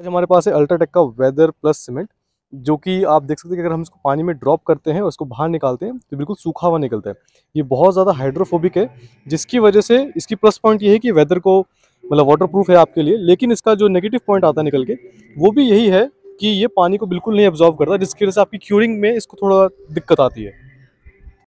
आज हमारे पास है अल्ट्राटेक का वेदर प्लस सीमेंट जो कि आप देख सकते हैं कि अगर हम इसको पानी में ड्रॉप करते हैं और इसको बाहर निकालते हैं तो बिल्कुल सूखा हुआ निकलता है ये बहुत ज़्यादा हाइड्रोफोबिक है जिसकी वजह से इसकी प्लस पॉइंट ये है कि वेदर को मतलब वाटर प्रूफ है आपके लिए लेकिन इसका जो नेगेटिव पॉइंट आता है निकल के वो भी यही है कि ये पानी को बिल्कुल नहीं ऑब्जॉर्व करता जिसकी वजह से आपकी क्यूरिंग में इसको थोड़ा दिक्कत आती है